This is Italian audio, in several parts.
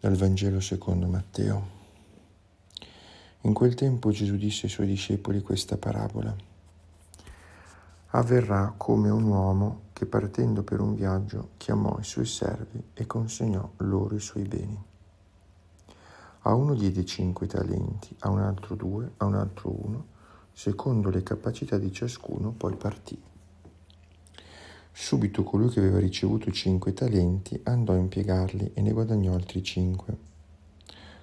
Dal Vangelo secondo Matteo. In quel tempo Gesù disse ai suoi discepoli questa parabola. Avverrà come un uomo che partendo per un viaggio chiamò i suoi servi e consegnò loro i suoi beni. A uno diede cinque talenti, a un altro due, a un altro uno, secondo le capacità di ciascuno poi partì. Subito colui che aveva ricevuto cinque talenti andò a impiegarli e ne guadagnò altri cinque.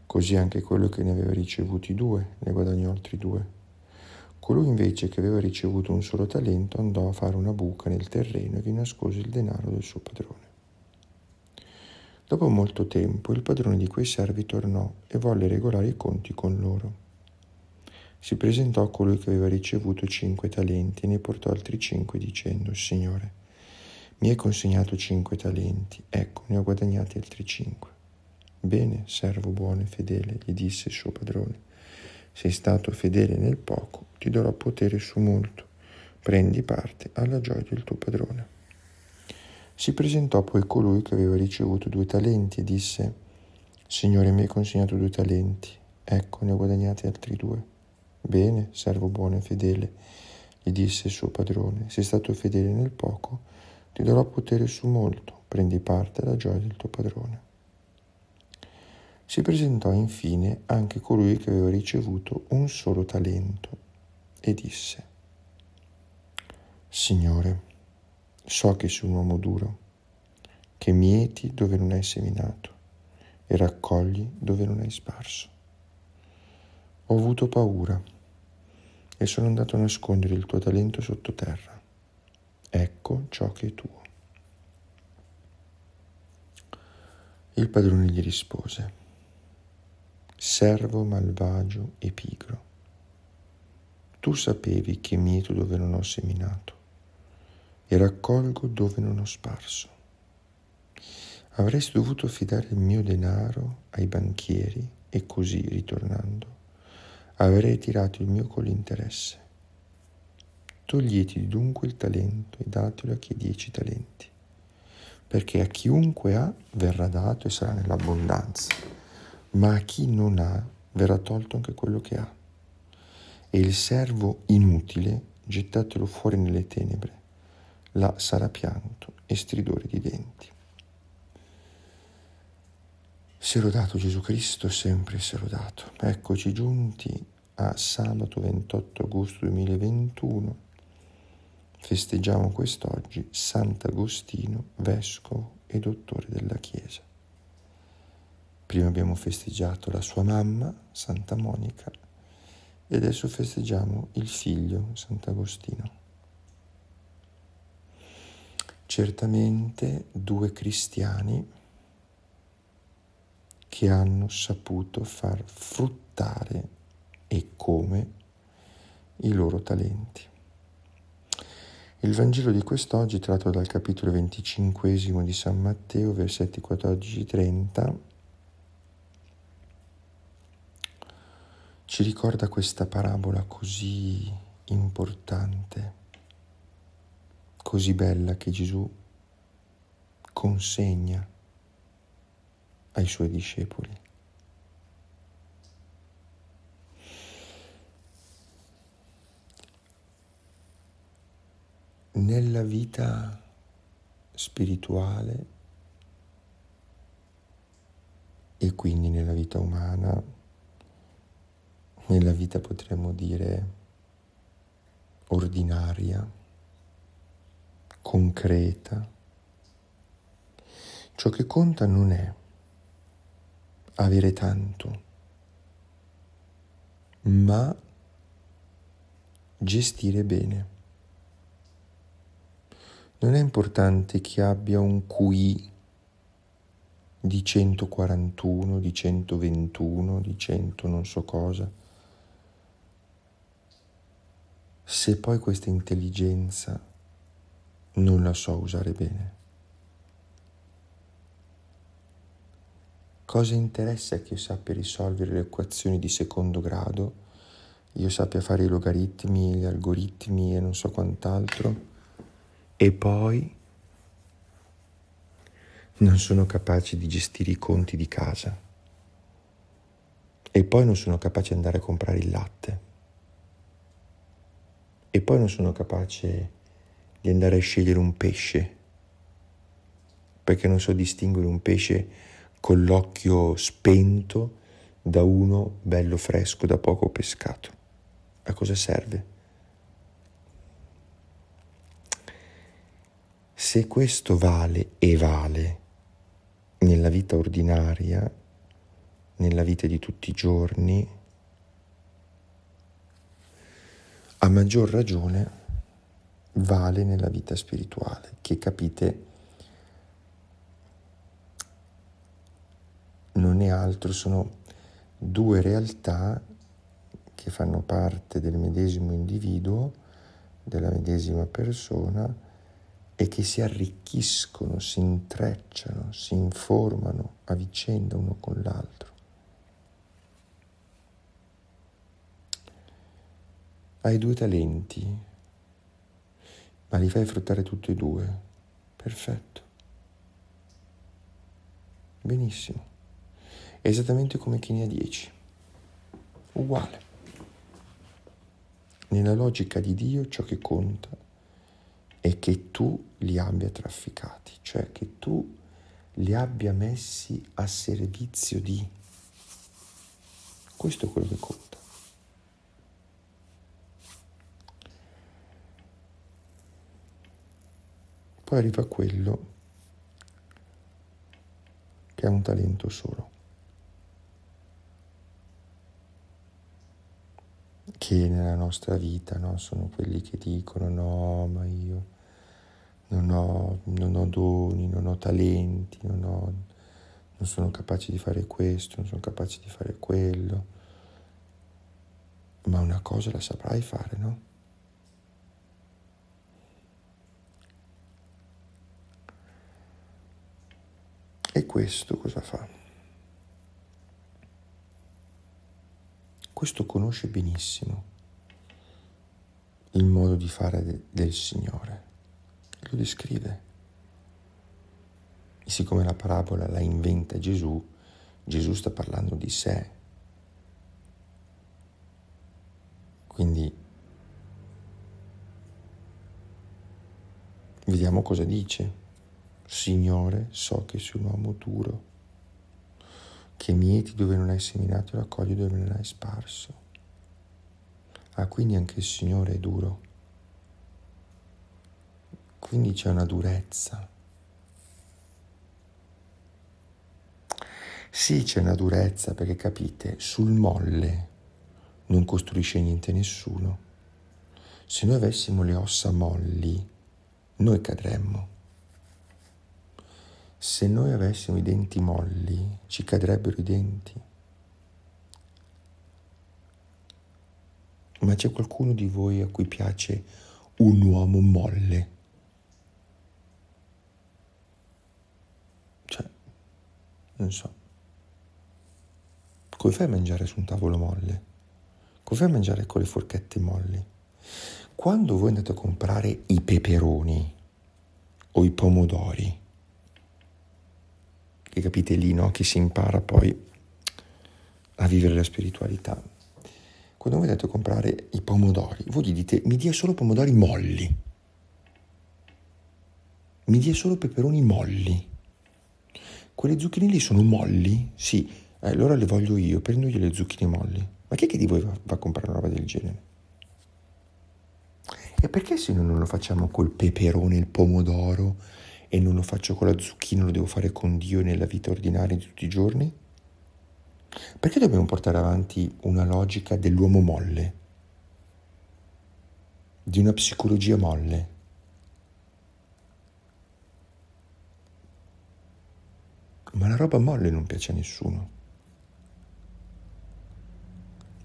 Così anche quello che ne aveva ricevuti due ne guadagnò altri due. Colui invece che aveva ricevuto un solo talento andò a fare una buca nel terreno e vi nascose il denaro del suo padrone. Dopo molto tempo il padrone di quei servi tornò e volle regolare i conti con loro si presentò a colui che aveva ricevuto cinque talenti e ne portò altri cinque dicendo, Signore, mi hai consegnato cinque talenti, ecco, ne ho guadagnati altri cinque. Bene, servo buono e fedele, gli disse il suo padrone. Sei stato fedele nel poco, ti darò potere su molto. Prendi parte alla gioia del tuo padrone. Si presentò poi colui che aveva ricevuto due talenti e disse, Signore, mi hai consegnato due talenti, ecco, ne ho guadagnati altri due. Bene, servo buono e fedele, gli disse il suo padrone, sei stato fedele nel poco, ti darò potere su molto, prendi parte alla gioia del tuo padrone. Si presentò infine anche colui che aveva ricevuto un solo talento e disse, Signore, so che sei un uomo duro, che mieti dove non hai seminato e raccogli dove non hai sparso. Ho avuto paura e sono andato a nascondere il tuo talento sottoterra ecco ciò che è tuo. Il padrone gli rispose, servo malvagio e pigro, tu sapevi che mieto dove non ho seminato e raccolgo dove non ho sparso. Avresti dovuto affidare il mio denaro ai banchieri e così, ritornando, avrei tirato il mio con l'interesse. Toglieti dunque il talento e datelo a chi ha dieci talenti, perché a chiunque ha verrà dato e sarà nell'abbondanza, ma a chi non ha verrà tolto anche quello che ha. E il servo inutile gettatelo fuori nelle tenebre, là sarà pianto e stridore di denti. Se è rodato Gesù Cristo, sempre se è rodato. Eccoci giunti a sabato 28 agosto 2021 festeggiamo quest'oggi Sant'Agostino, vescovo e dottore della Chiesa. Prima abbiamo festeggiato la sua mamma, Santa Monica, e adesso festeggiamo il figlio, Sant'Agostino. Certamente due cristiani che hanno saputo far fruttare e come i loro talenti. Il Vangelo di quest'oggi, tratto dal capitolo 25 di San Matteo, versetti 14-30, ci ricorda questa parabola così importante, così bella che Gesù consegna ai suoi discepoli. nella vita spirituale e quindi nella vita umana, nella vita potremmo dire ordinaria, concreta. Ciò che conta non è avere tanto, ma gestire bene non è importante che abbia un QI di 141, di 121, di 100 non so cosa. Se poi questa intelligenza non la so usare bene. Cosa interessa che io sappia risolvere le equazioni di secondo grado, io sappia fare i logaritmi, gli algoritmi e non so quant'altro? e poi non sono capace di gestire i conti di casa e poi non sono capace di andare a comprare il latte e poi non sono capace di andare a scegliere un pesce perché non so distinguere un pesce con l'occhio spento da uno bello fresco da poco pescato. A cosa serve? Se questo vale e vale nella vita ordinaria, nella vita di tutti i giorni, a maggior ragione vale nella vita spirituale, che capite non è altro, sono due realtà che fanno parte del medesimo individuo, della medesima persona, e che si arricchiscono, si intrecciano, si informano a vicenda uno con l'altro. Hai due talenti, ma li fai fruttare tutti e due. Perfetto. Benissimo. Esattamente come chi ne ha dieci. Uguale. Nella logica di Dio ciò che conta è che tu li abbia trafficati, cioè che tu li abbia messi a servizio di. Questo è quello che conta. Poi arriva quello che ha un talento solo, che nella nostra vita no, sono quelli che dicono no, ma io non ho, non ho doni, non ho talenti, non, ho, non sono capace di fare questo, non sono capace di fare quello. Ma una cosa la saprai fare, no? E questo cosa fa? Questo conosce benissimo il modo di fare de- del Signore lo descrive. E siccome la parabola la inventa Gesù, Gesù sta parlando di sé. Quindi vediamo cosa dice. Signore, so che sei un uomo duro, che mieti dove non hai seminato e raccogli dove non hai sparso. Ah, quindi anche il Signore è duro. Quindi c'è una durezza. Sì, c'è una durezza perché capite, sul molle non costruisce niente nessuno. Se noi avessimo le ossa molli, noi cadremmo. Se noi avessimo i denti molli, ci cadrebbero i denti. Ma c'è qualcuno di voi a cui piace un uomo molle? Non so. Come fai a mangiare su un tavolo molle? Come fai a mangiare con le forchette molli? Quando voi andate a comprare i peperoni o i pomodori, che capite lì, no? Che si impara poi a vivere la spiritualità. Quando voi andate a comprare i pomodori, voi gli dite mi dia solo pomodori molli, mi dia solo peperoni molli quelle zucchine lì sono molli? Sì, eh, allora le voglio io, prendogli le zucchine molli. Ma chi è che di voi va, va a comprare una roba del genere? E perché se noi non lo facciamo col peperone, il pomodoro e non lo faccio con la zucchina, lo devo fare con Dio nella vita ordinaria di tutti i giorni? Perché dobbiamo portare avanti una logica dell'uomo molle, di una psicologia molle? ma la roba molle non piace a nessuno.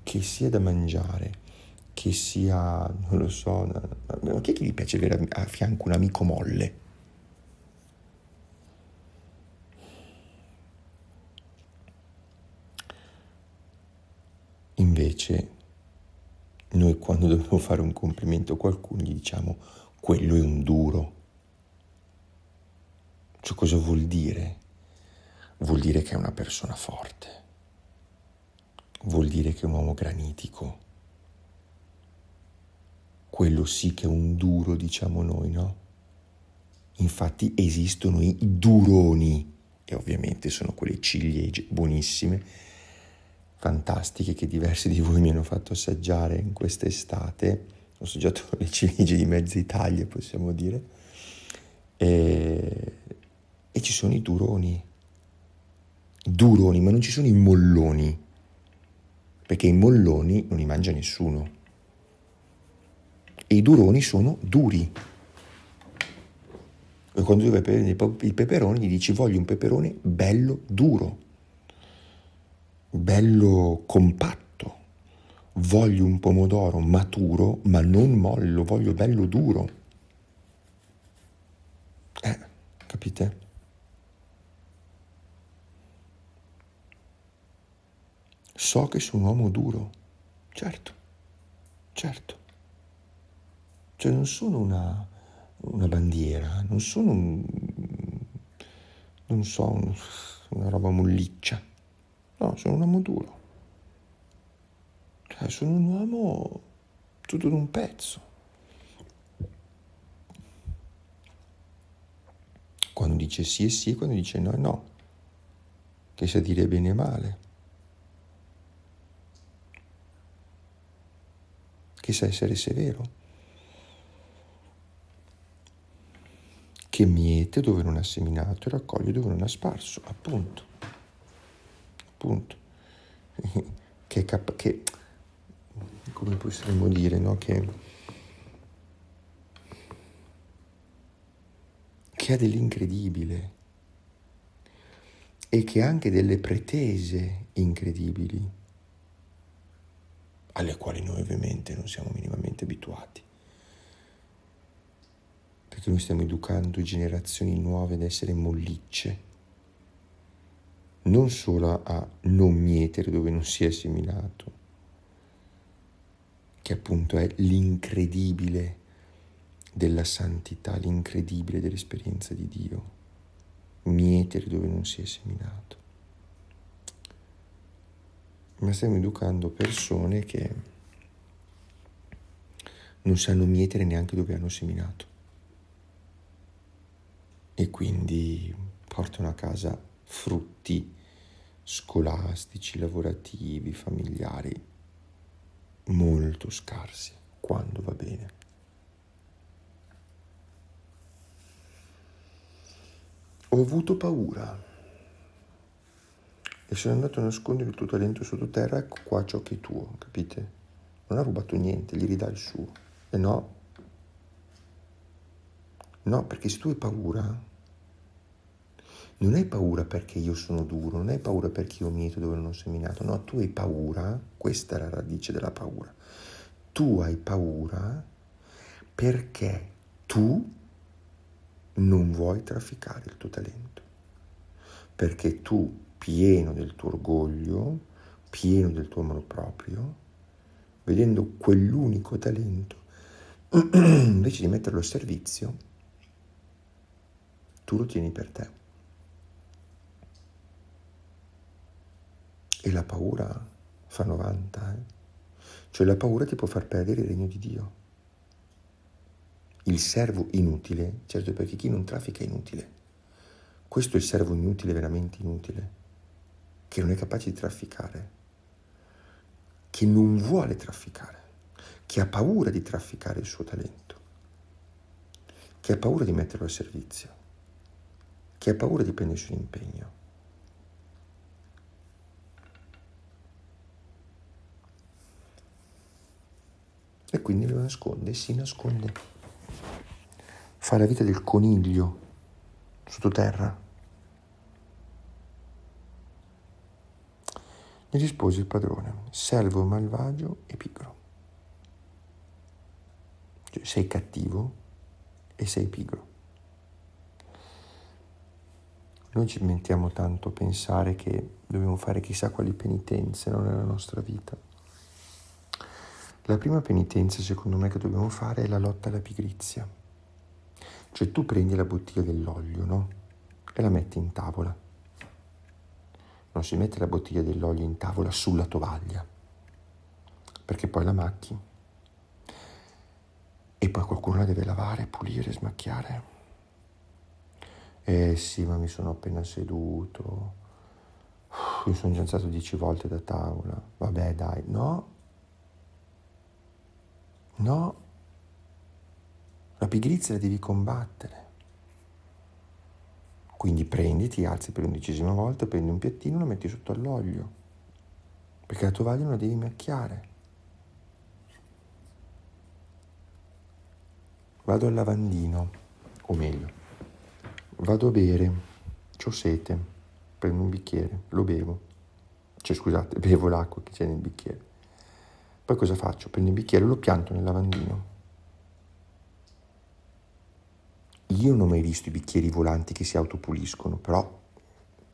Che sia da mangiare, che sia, non lo so, ma chi è che gli piace avere a fianco un amico molle? Invece, noi quando dobbiamo fare un complimento a qualcuno gli diciamo quello è un duro. Cioè cosa vuol dire? vuol dire che è una persona forte, vuol dire che è un uomo granitico, quello sì che è un duro, diciamo noi, no? Infatti esistono i duroni, e ovviamente sono quelle ciliegie buonissime, fantastiche, che diversi di voi mi hanno fatto assaggiare in quest'estate. Ho assaggiato le ciliegie di mezza Italia, possiamo dire. E, e ci sono i duroni duroni, ma non ci sono i molloni, perché i molloni non li mangia nessuno. E i duroni sono duri. E quando tu vai per i peperoni gli dici voglio un peperone bello duro, bello compatto, voglio un pomodoro maturo ma non mollo, voglio bello duro. Eh, capite? So che sono un uomo duro, certo, certo. Cioè non sono una, una bandiera, non sono un, non so, un, una roba molliccia. No, sono un uomo duro. Cioè, sono un uomo tutto d'un pezzo. Quando dice sì e sì, quando dice no e no, che sa dire bene e male. chi sa essere severo, che miete dove non ha seminato e raccoglie dove non ha sparso, appunto, appunto, che, cap- che come possiamo dire, no? che... che ha dell'incredibile e che ha anche delle pretese incredibili alle quali noi ovviamente non siamo minimamente abituati. Perché noi stiamo educando generazioni nuove ad essere mollicce, non solo a non mietere dove non si è seminato, che appunto è l'incredibile della santità, l'incredibile dell'esperienza di Dio, mietere dove non si è seminato ma stiamo educando persone che non sanno mietere neanche dove hanno seminato. E quindi portano a casa frutti scolastici, lavorativi, familiari molto scarsi quando va bene. Ho avuto paura e sono andato a nascondere il tuo talento sottoterra, ecco qua ciò che è tuo, capite? Non ha rubato niente, gli ridà il suo. E no, no, perché se tu hai paura, non hai paura perché io sono duro, non hai paura perché io mieto dove non ho seminato, no, tu hai paura, questa è la radice della paura, tu hai paura perché tu non vuoi trafficare il tuo talento, perché tu pieno del tuo orgoglio, pieno del tuo amore proprio, vedendo quell'unico talento, invece di metterlo al servizio, tu lo tieni per te. E la paura fa 90, eh? cioè la paura ti può far perdere il regno di Dio. Il servo inutile, certo perché chi non traffica è inutile. Questo è il servo inutile, veramente inutile che non è capace di trafficare, che non vuole trafficare, che ha paura di trafficare il suo talento, che ha paura di metterlo al servizio, che ha paura di prendersi un impegno. E quindi lo nasconde, si nasconde. Fa la vita del coniglio sottoterra. Mi rispose il padrone, servo malvagio e pigro. Cioè, sei cattivo e sei pigro. Noi ci mettiamo tanto a pensare che dobbiamo fare chissà quali penitenze no, nella nostra vita. La prima penitenza, secondo me, che dobbiamo fare è la lotta alla pigrizia. Cioè tu prendi la bottiglia dell'olio, no? E la metti in tavola non si mette la bottiglia dell'olio in tavola sulla tovaglia, perché poi la macchi e poi qualcuno la deve lavare, pulire, smacchiare. Eh sì, ma mi sono appena seduto, Uff, mi sono gianzato dieci volte da tavola, vabbè dai, no, no, la pigrizia la devi combattere. Quindi prendi, ti alzi per l'undicesima volta, prendi un piattino e lo metti sotto all'olio, perché la tovaglia non la devi macchiare. Vado al lavandino, o meglio, vado a bere, ho sete, prendo un bicchiere, lo bevo, cioè scusate, bevo l'acqua che c'è nel bicchiere. Poi cosa faccio? Prendo il bicchiere e lo pianto nel lavandino. Io non ho mai visto i bicchieri volanti che si autopuliscono, però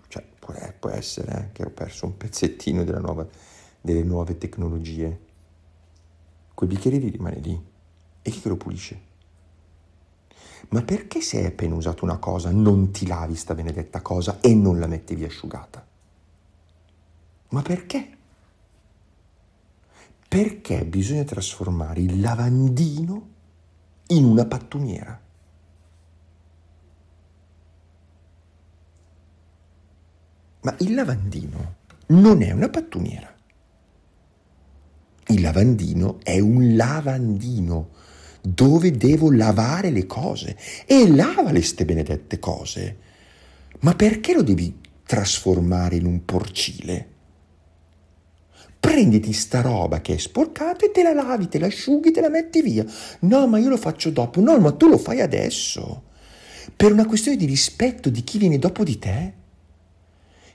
cioè, può, eh, può, essere eh, che ho perso un pezzettino nuova, delle nuove tecnologie. Quel bicchiere lì rimane lì. E chi che lo pulisce? Ma perché se hai appena usato una cosa non ti lavi sta benedetta cosa e non la metti via asciugata? Ma perché? Perché bisogna trasformare il lavandino in una pattumiera? Ma il lavandino non è una pattumiera. Il lavandino è un lavandino dove devo lavare le cose e lava le ste benedette cose. Ma perché lo devi trasformare in un porcile? Prenditi sta roba che è sporcata e te la lavi, te la asciughi, te la metti via. No, ma io lo faccio dopo. No, ma tu lo fai adesso. Per una questione di rispetto di chi viene dopo di te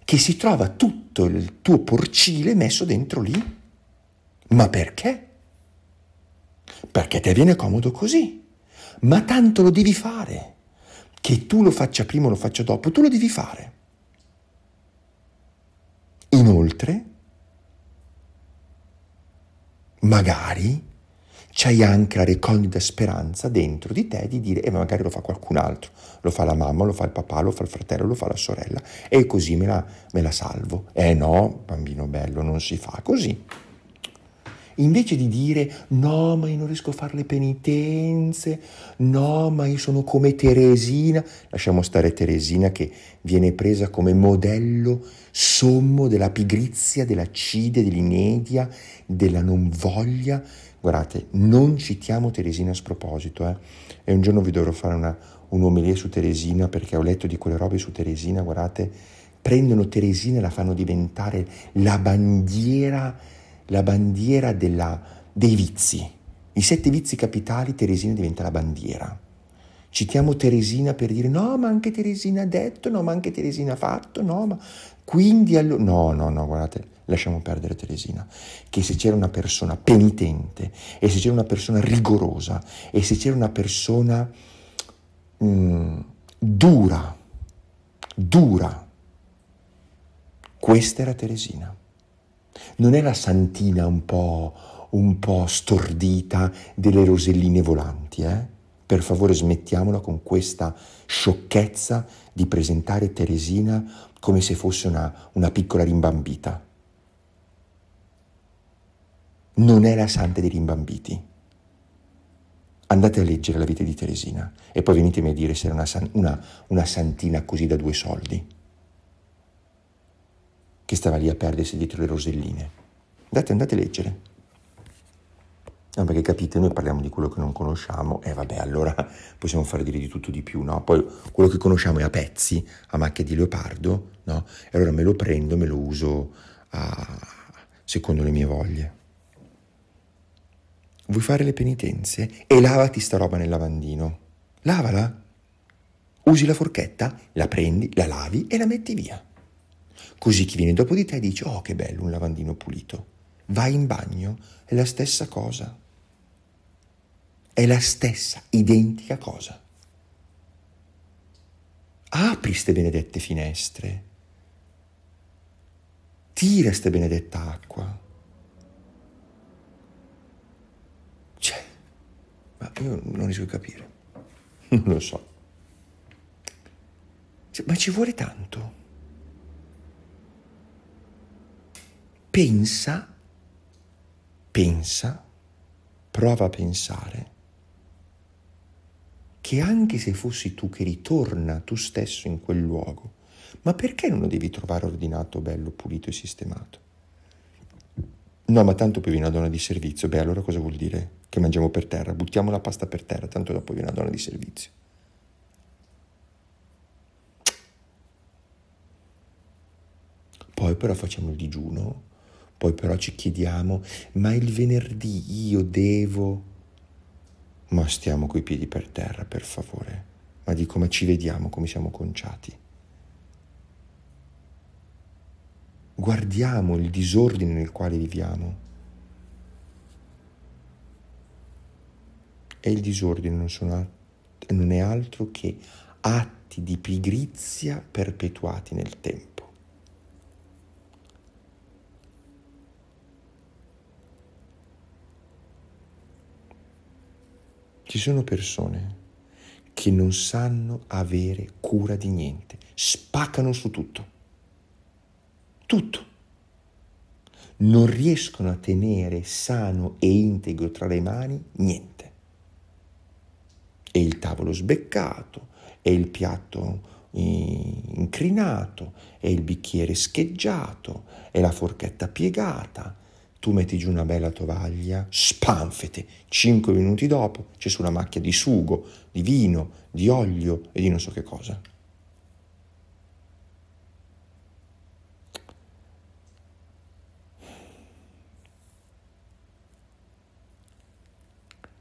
che si trova tutto il tuo porcile messo dentro lì. Ma perché? Perché ti viene comodo così. Ma tanto lo devi fare. Che tu lo faccia prima o lo faccia dopo, tu lo devi fare. Inoltre, magari c'hai anche la recondita speranza dentro di te di dire, e eh, magari lo fa qualcun altro, lo fa la mamma, lo fa il papà, lo fa il fratello, lo fa la sorella, e così me la, me la salvo. Eh no, bambino bello, non si fa così. Invece di dire no, ma io non riesco a fare le penitenze, no, ma io sono come Teresina, lasciamo stare Teresina che viene presa come modello sommo della pigrizia, della dell'inedia, della non voglia, Guardate, non citiamo Teresina a sproposito, eh? e un giorno vi dovrò fare una, un'omelia su Teresina perché ho letto di quelle robe su Teresina, guardate, prendono Teresina e la fanno diventare la bandiera, la bandiera della, dei vizi. I sette vizi capitali Teresina diventa la bandiera. Citiamo Teresina per dire no, ma anche Teresina ha detto, no, ma anche Teresina ha fatto, no, ma quindi allora... No, no, no, guardate, lasciamo perdere Teresina, che se c'era una persona penitente e se c'era una persona rigorosa e se c'era una persona mh, mm, dura, dura, questa era Teresina. Non è la santina un po', un po stordita delle roselline volanti, eh? Per favore smettiamola con questa sciocchezza di presentare Teresina come se fosse una, una piccola rimbambita non è la santa dei rimbambiti. Andate a leggere la vita di Teresina e poi venitemi a dire se era una, una, una santina così da due soldi, che stava lì a perdersi dietro le roselline. Andate, andate a leggere. No, perché capite, noi parliamo di quello che non conosciamo e eh, vabbè, allora possiamo fare dire di tutto di più, no? Poi quello che conosciamo è a pezzi, a macchia di leopardo, no? E allora me lo prendo, me lo uso a... secondo le mie voglie vuoi fare le penitenze? E lavati sta roba nel lavandino. Lavala. Usi la forchetta, la prendi, la lavi e la metti via. Così chi viene dopo di te dice, oh che bello un lavandino pulito. Vai in bagno, è la stessa cosa. È la stessa, identica cosa. Apri ste benedette finestre. Tira ste benedetta acqua. Io non riesco a capire. Non lo so. Cioè, ma ci vuole tanto. Pensa, pensa, prova a pensare che anche se fossi tu che ritorna tu stesso in quel luogo, ma perché non lo devi trovare ordinato, bello, pulito e sistemato? No, ma tanto più una donna di servizio, beh allora cosa vuol dire che mangiamo per terra, buttiamo la pasta per terra, tanto dopo viene una donna di servizio. Poi però facciamo il digiuno, poi però ci chiediamo, ma il venerdì io devo... Ma stiamo coi piedi per terra, per favore. Ma di come ci vediamo, come siamo conciati. Guardiamo il disordine nel quale viviamo e il disordine non, sono, non è altro che atti di pigrizia perpetuati nel tempo. Ci sono persone che non sanno avere cura di niente, spaccano su tutto, tutto. Non riescono a tenere sano e integro tra le mani niente e il tavolo sbeccato, e il piatto eh, incrinato, e il bicchiere scheggiato, e la forchetta piegata. Tu metti giù una bella tovaglia, spanfete, Cinque minuti dopo c'è sulla macchia di sugo, di vino, di olio e di non so che cosa.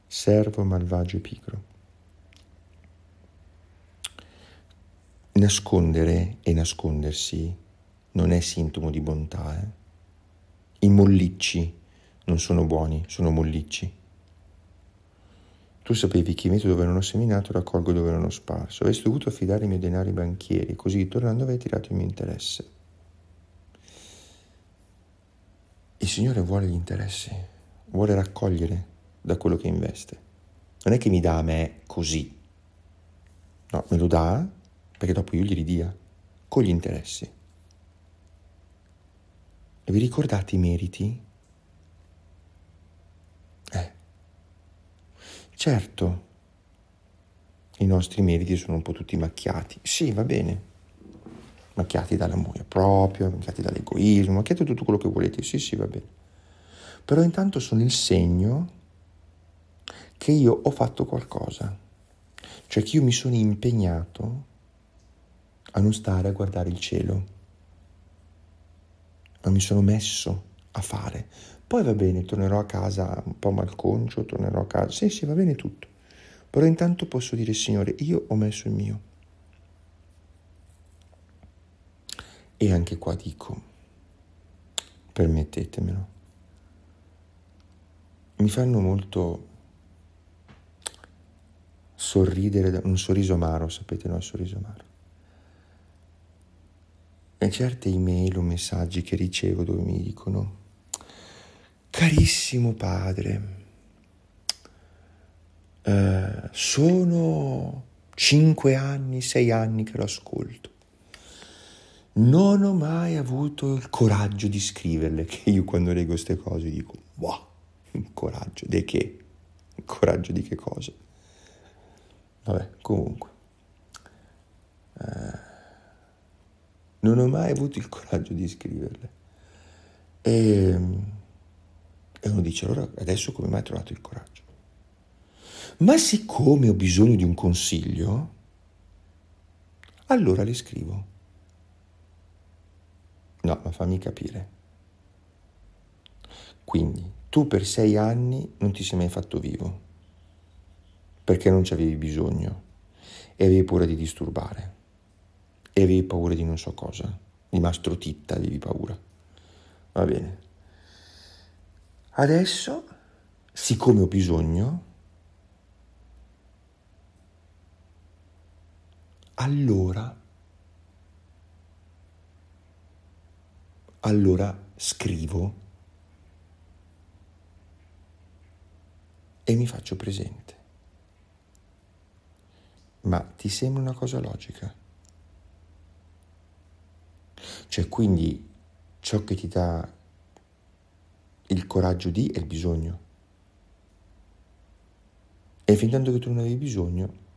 Servo malvagio e pigro. Nascondere e nascondersi non è sintomo di bontà. Eh? I mollicci non sono buoni, sono mollicci. Tu sapevi che metto dove non ho seminato, raccolgo dove non ho sparso. Avresti dovuto affidare i miei denari ai banchieri, così tornando avrei tirato il mio interesse. Il Signore vuole gli interessi, vuole raccogliere da quello che investe. Non è che mi dà a me così. No, me lo dà perché dopo io glieli dia con gli interessi. E vi ricordate i meriti? Eh, certo, i nostri meriti sono un po' tutti macchiati. Sì, va bene, macchiati dall'amore proprio, macchiati dall'egoismo, macchiati tutto quello che volete. Sì, sì, va bene. Però intanto sono il segno che io ho fatto qualcosa, cioè che io mi sono impegnato a non stare a guardare il cielo, ma mi sono messo a fare. Poi va bene, tornerò a casa un po' malconcio, tornerò a casa, sì, sì, va bene tutto. Però intanto posso dire, Signore, io ho messo il mio. E anche qua dico, permettetemelo, mi fanno molto sorridere, un sorriso amaro, sapete, no? Il sorriso amaro e certe email o messaggi che ricevo dove mi dicono, carissimo padre, eh, sono cinque anni, sei anni che lo ascolto. Non ho mai avuto il coraggio di scriverle, che io quando leggo queste cose dico, wow, coraggio, di che? Coraggio di che cosa? Vabbè, comunque. Eh, non ho mai avuto il coraggio di scriverle. E, e uno dice, allora adesso come mai hai trovato il coraggio? Ma siccome ho bisogno di un consiglio, allora le scrivo. No, ma fammi capire. Quindi, tu per sei anni non ti sei mai fatto vivo, perché non ci avevi bisogno e avevi paura di disturbare e avevi paura di non so cosa, di Mastro Titta avevi paura. Va bene. Adesso, siccome ho bisogno, allora, allora scrivo e mi faccio presente. Ma ti sembra una cosa logica? Cioè quindi ciò che ti dà il coraggio di è il bisogno. E fin tanto che tu non avevi bisogno,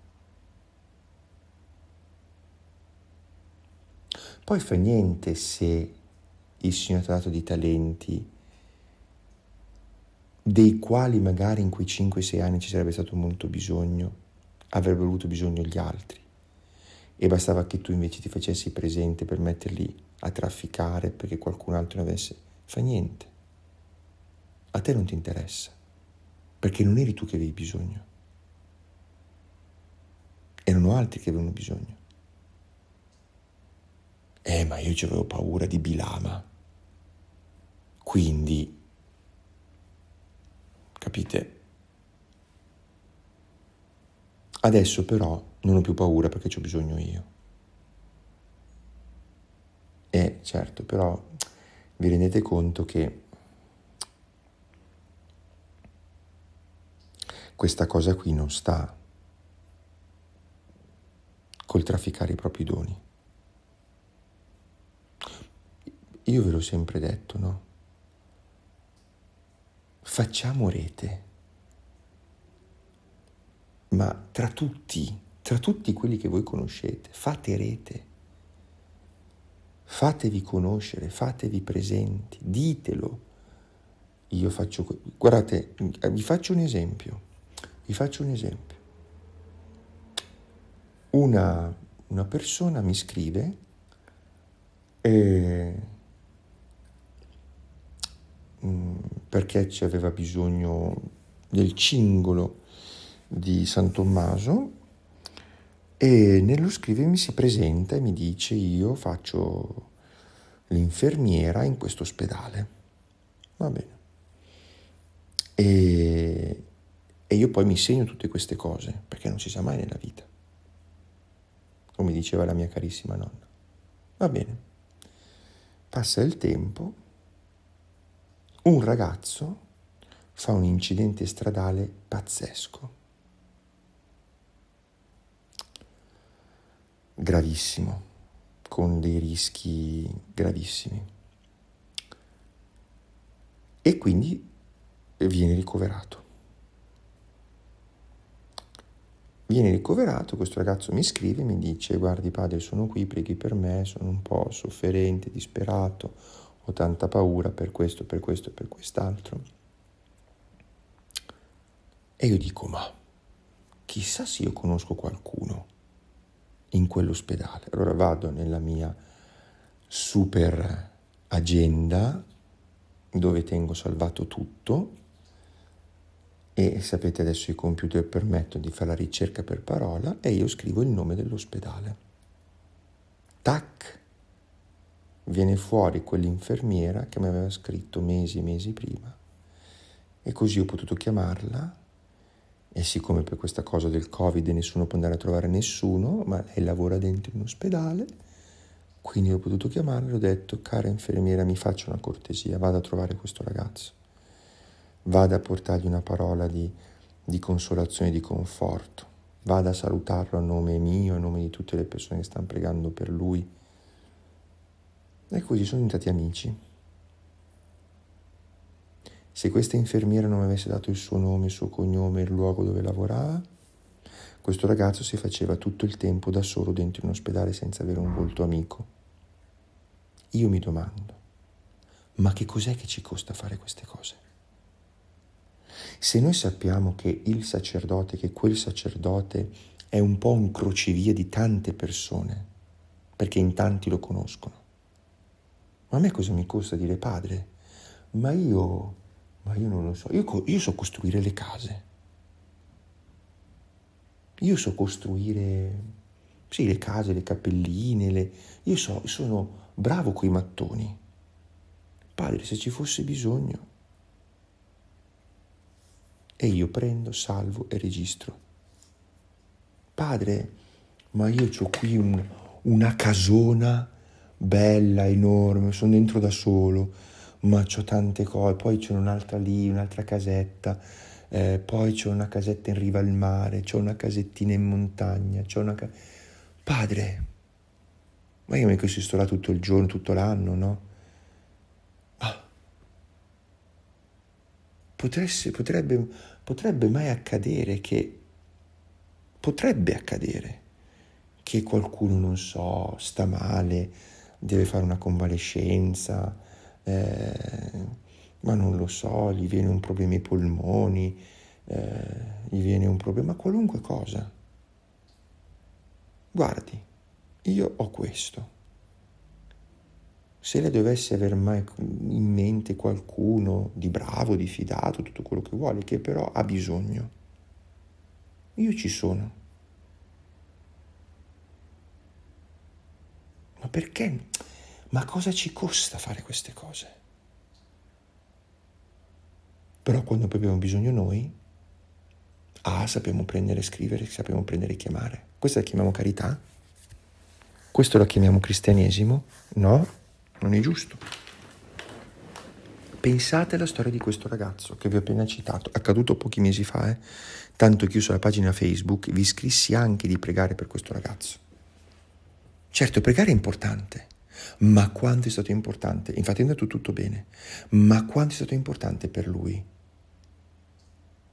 Poi fa niente se il Signore ti ha dato dei talenti, dei quali magari in quei 5-6 anni ci sarebbe stato molto bisogno, avrebbero avuto bisogno gli altri. E bastava che tu invece ti facessi presente per metterli a trafficare perché qualcun altro ne avesse, fa niente. A te non ti interessa, perché non eri tu che avevi bisogno. Erano altri che avevano bisogno. Eh, ma io ci avevo paura di Bilama. Quindi, capite? Adesso però non ho più paura perché ci ho bisogno io. E eh, certo, però vi rendete conto che questa cosa qui non sta col trafficare i propri doni. Io ve l'ho sempre detto, no? Facciamo rete, ma tra tutti, tra tutti quelli che voi conoscete, fate rete Fatevi conoscere, fatevi presenti, ditelo. Io faccio, guardate, vi faccio un esempio, vi faccio un esempio. Una, una persona mi scrive e, eh, mm, perché ci aveva bisogno del cingolo di San Tommaso e nello scrivermi si presenta e mi dice io faccio l'infermiera in questo ospedale. Va bene. E, e io poi mi segno tutte queste cose, perché non si sa mai nella vita. Come diceva la mia carissima nonna. Va bene. Passa il tempo, un ragazzo fa un incidente stradale pazzesco gravissimo, con dei rischi gravissimi. E quindi viene ricoverato. Viene ricoverato, questo ragazzo mi scrive, mi dice guardi padre sono qui, preghi per me, sono un po' sofferente, disperato, ho tanta paura per questo, per questo e per quest'altro. E io dico ma chissà se io conosco qualcuno in quell'ospedale. Allora vado nella mia super agenda dove tengo salvato tutto e sapete adesso i computer permettono di fare la ricerca per parola e io scrivo il nome dell'ospedale. Tac! Viene fuori quell'infermiera che mi aveva scritto mesi e mesi prima e così ho potuto chiamarla e siccome per questa cosa del Covid nessuno può andare a trovare nessuno, ma lei lavora dentro in ospedale, quindi ho potuto chiamarla e ho detto, cara infermiera, mi faccia una cortesia, vada a trovare questo ragazzo, vada a portargli una parola di, di consolazione, di conforto, vada a salutarlo a nome mio, a nome di tutte le persone che stanno pregando per lui. E così sono diventati amici. Se questa infermiera non avesse dato il suo nome, il suo cognome, il luogo dove lavorava, questo ragazzo si faceva tutto il tempo da solo dentro un ospedale senza avere un volto amico. Io mi domando, ma che cos'è che ci costa fare queste cose? Se noi sappiamo che il sacerdote, che quel sacerdote è un po' un crocevia di tante persone, perché in tanti lo conoscono, ma a me cosa mi costa dire padre? Ma io ma io non lo so, io, io so costruire le case. Io so costruire, sì, le case, le cappelline, le... io so, sono bravo coi mattoni. Padre, se ci fosse bisogno. E io prendo, salvo e registro. Padre, ma io ho qui un, una casona bella, enorme, sono dentro da solo ma c'ho tante cose, poi c'è un'altra lì, un'altra casetta, eh, poi c'è una casetta in riva al mare, c'è una casettina in montagna, c'è una... Ca... Padre, ma io mica ci sto là tutto il giorno, tutto l'anno, no? Ah. Potresse, potrebbe, potrebbe mai accadere che... Potrebbe accadere che qualcuno, non so, sta male, deve fare una convalescenza, eh, ma non lo so, gli viene un problema ai polmoni, eh, gli viene un problema qualunque cosa. Guardi, io ho questo. Se le dovesse aver mai in mente qualcuno di bravo, di fidato, tutto quello che vuole, che però ha bisogno, io ci sono. Ma perché? Ma cosa ci costa fare queste cose? Però quando poi abbiamo bisogno noi, ah, sappiamo prendere e scrivere, sappiamo prendere e chiamare. Questa la chiamiamo carità? Questo la chiamiamo cristianesimo? No, non è giusto. Pensate alla storia di questo ragazzo che vi ho appena citato, accaduto pochi mesi fa, eh? tanto che io sulla pagina Facebook vi scrissi anche di pregare per questo ragazzo. Certo, pregare è importante, ma quanto è stato importante, infatti è andato tutto bene, ma quanto è stato importante per lui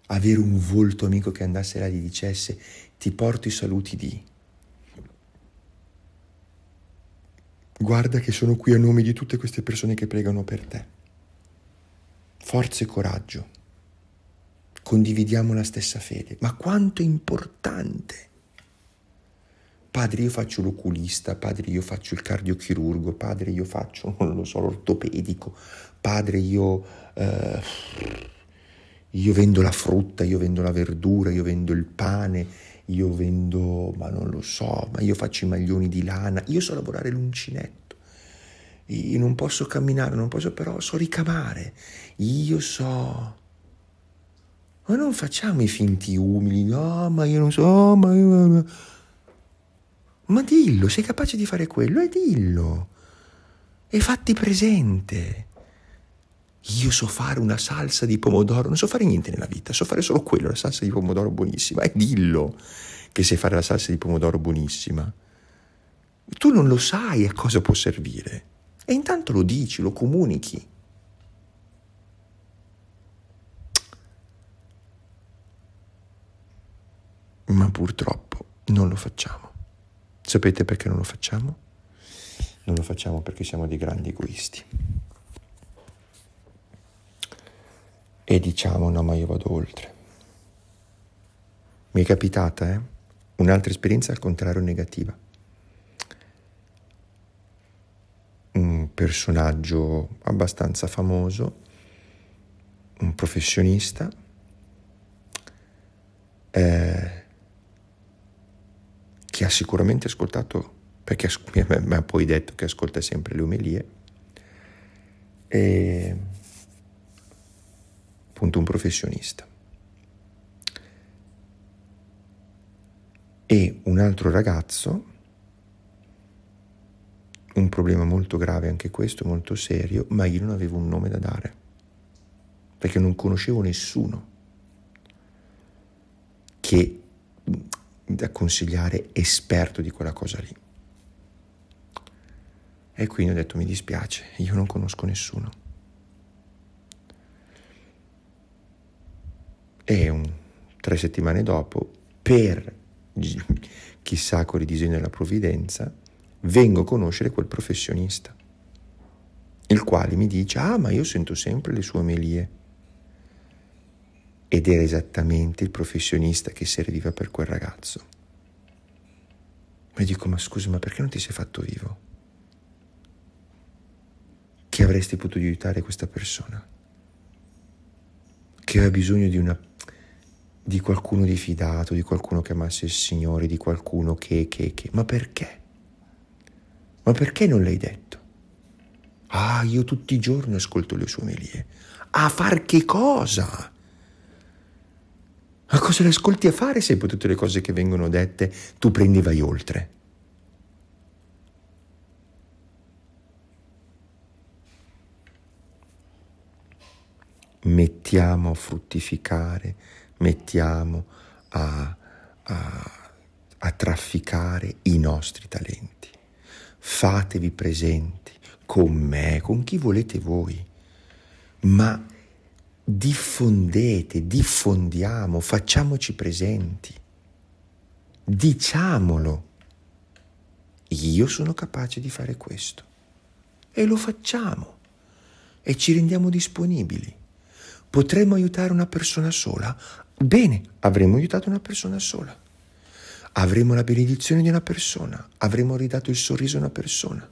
avere un volto amico che andasse là e gli dicesse ti porto i saluti di... Guarda che sono qui a nome di tutte queste persone che pregano per te. Forza e coraggio. Condividiamo la stessa fede. Ma quanto è importante Padre, io faccio l'oculista, padre, io faccio il cardiochirurgo, padre, io faccio, non lo so, l'ortopedico, padre, io, eh, io vendo la frutta, io vendo la verdura, io vendo il pane, io vendo, ma non lo so, ma io faccio i maglioni di lana, io so lavorare l'uncinetto, io non posso camminare, non posso, però so ricamare, io so... Ma non facciamo i finti umili, no, ah, ma io non so, ma io ma dillo, sei capace di fare quello e eh, dillo. E fatti presente. Io so fare una salsa di pomodoro, non so fare niente nella vita, so fare solo quello, la salsa di pomodoro buonissima. E eh, dillo che sai fare la salsa di pomodoro buonissima. Tu non lo sai a cosa può servire. E intanto lo dici, lo comunichi. Ma purtroppo non lo facciamo. Sapete perché non lo facciamo? Non lo facciamo perché siamo dei grandi egoisti. E diciamo no, ma io vado oltre. Mi è capitata, eh? Un'altra esperienza al contrario negativa. Un personaggio abbastanza famoso, un professionista, eh, che ha sicuramente ascoltato, perché mi ha poi detto che ascolta sempre le omelie, è appunto un professionista. E un altro ragazzo, un problema molto grave anche questo, molto serio, ma io non avevo un nome da dare, perché non conoscevo nessuno che da consigliare esperto di quella cosa lì. E quindi ho detto mi dispiace, io non conosco nessuno. E un, tre settimane dopo, per chissà quali disegni della provvidenza, vengo a conoscere quel professionista, il quale mi dice, ah ma io sento sempre le sue melie ed era esattamente il professionista che serviva per quel ragazzo. Ma dico, ma scusa, ma perché non ti sei fatto vivo? Che avresti potuto aiutare questa persona? Che aveva bisogno di, una, di qualcuno di fidato, di qualcuno che amasse il Signore, di qualcuno che, che, che. Ma perché? Ma perché non l'hai detto? Ah, io tutti i giorni ascolto le sue omelie. A far che cosa? Ma cosa le ascolti a fare se poi tutte le cose che vengono dette tu prendi e vai oltre? Mettiamo a fruttificare, mettiamo a, a, a trafficare i nostri talenti. Fatevi presenti con me, con chi volete voi, ma diffondete, diffondiamo, facciamoci presenti, diciamolo. Io sono capace di fare questo e lo facciamo e ci rendiamo disponibili. Potremmo aiutare una persona sola? Bene, avremo aiutato una persona sola. Avremo la benedizione di una persona, avremo ridato il sorriso a una persona.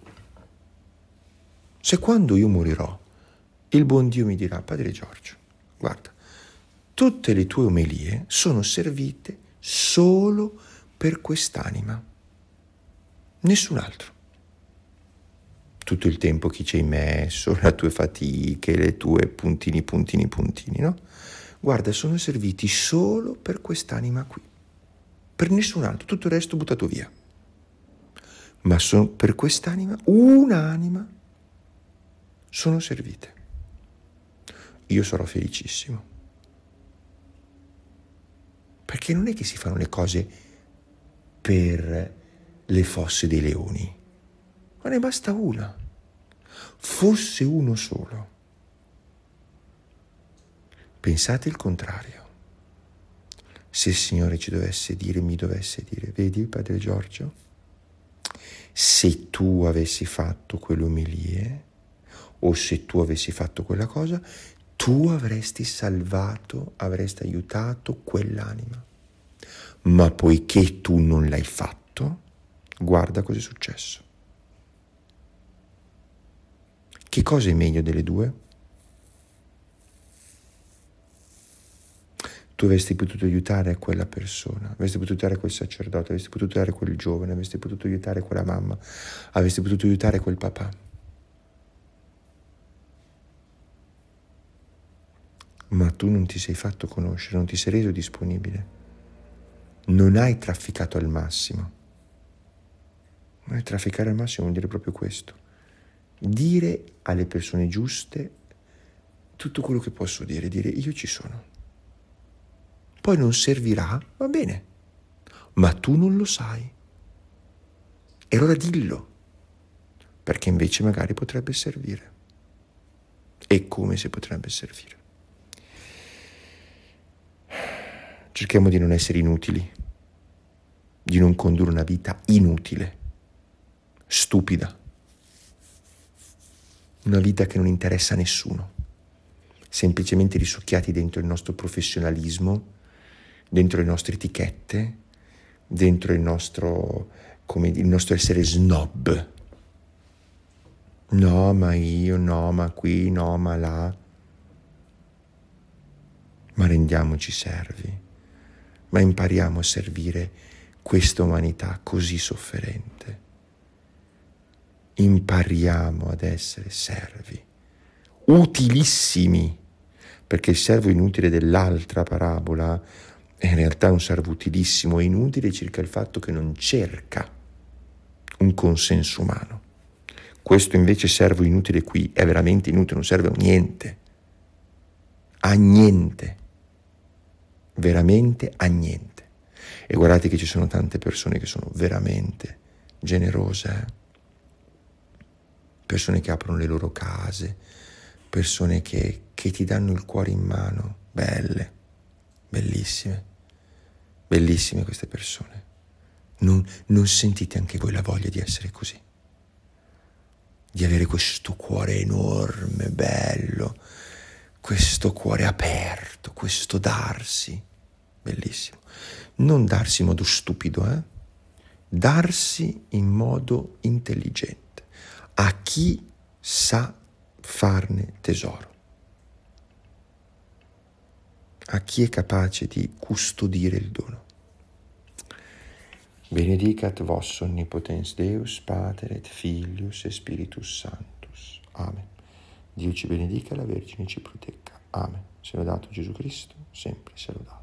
Se quando io morirò, il buon Dio mi dirà, Padre Giorgio, guarda, tutte le tue omelie sono servite solo per quest'anima, nessun altro. Tutto il tempo che ci hai messo, le tue fatiche, le tue puntini, puntini, puntini, no? Guarda, sono serviti solo per quest'anima qui, per nessun altro, tutto il resto buttato via. Ma sono per quest'anima, un'anima, sono servite io sarò felicissimo. Perché non è che si fanno le cose per le fosse dei leoni, ma ne basta una. Fosse uno solo. Pensate il contrario. Se il Signore ci dovesse dire, mi dovesse dire, vedi il Padre Giorgio? se tu avessi fatto quelle omelie o se tu avessi fatto quella cosa, tu avresti salvato, avresti aiutato quell'anima. Ma poiché tu non l'hai fatto, guarda cosa è successo. Che cosa è meglio delle due? Tu avresti potuto aiutare quella persona, avresti potuto aiutare quel sacerdote, avresti potuto aiutare quel giovane, avresti potuto aiutare quella mamma, avresti potuto aiutare quel papà ma tu non ti sei fatto conoscere, non ti sei reso disponibile. Non hai trafficato al massimo. trafficare al massimo vuol dire proprio questo. Dire alle persone giuste tutto quello che posso dire, dire io ci sono. Poi non servirà, va bene, ma tu non lo sai. E allora dillo, perché invece magari potrebbe servire. E come se potrebbe servire. Cerchiamo di non essere inutili, di non condurre una vita inutile, stupida, una vita che non interessa a nessuno, semplicemente risucchiati dentro il nostro professionalismo, dentro le nostre etichette, dentro il nostro, come, il nostro essere snob. No, ma io, no, ma qui, no, ma là ma rendiamoci servi ma impariamo a servire questa umanità così sofferente. Impariamo ad essere servi, utilissimi, perché il servo inutile dell'altra parabola è in realtà un servo utilissimo e inutile circa il fatto che non cerca un consenso umano. Questo invece servo inutile qui è veramente inutile, non serve a niente, a niente veramente a niente. E guardate che ci sono tante persone che sono veramente generose, eh? persone che aprono le loro case, persone che, che ti danno il cuore in mano, belle, bellissime, bellissime queste persone. Non, non, sentite anche voi la voglia di essere così? Di avere questo cuore enorme, bello, questo cuore aperto, questo darsi, bellissimo. Non darsi in modo stupido, eh? darsi in modo intelligente a chi sa farne tesoro, a chi è capace di custodire il dono. Benedicat vos omnipotens Deus, Pater et Filius e Spiritus Sanctus. Amen. Dio ci benedica, la Vergine ci protegga. Amen. Se lo dato Gesù Cristo, sempre se lo dato.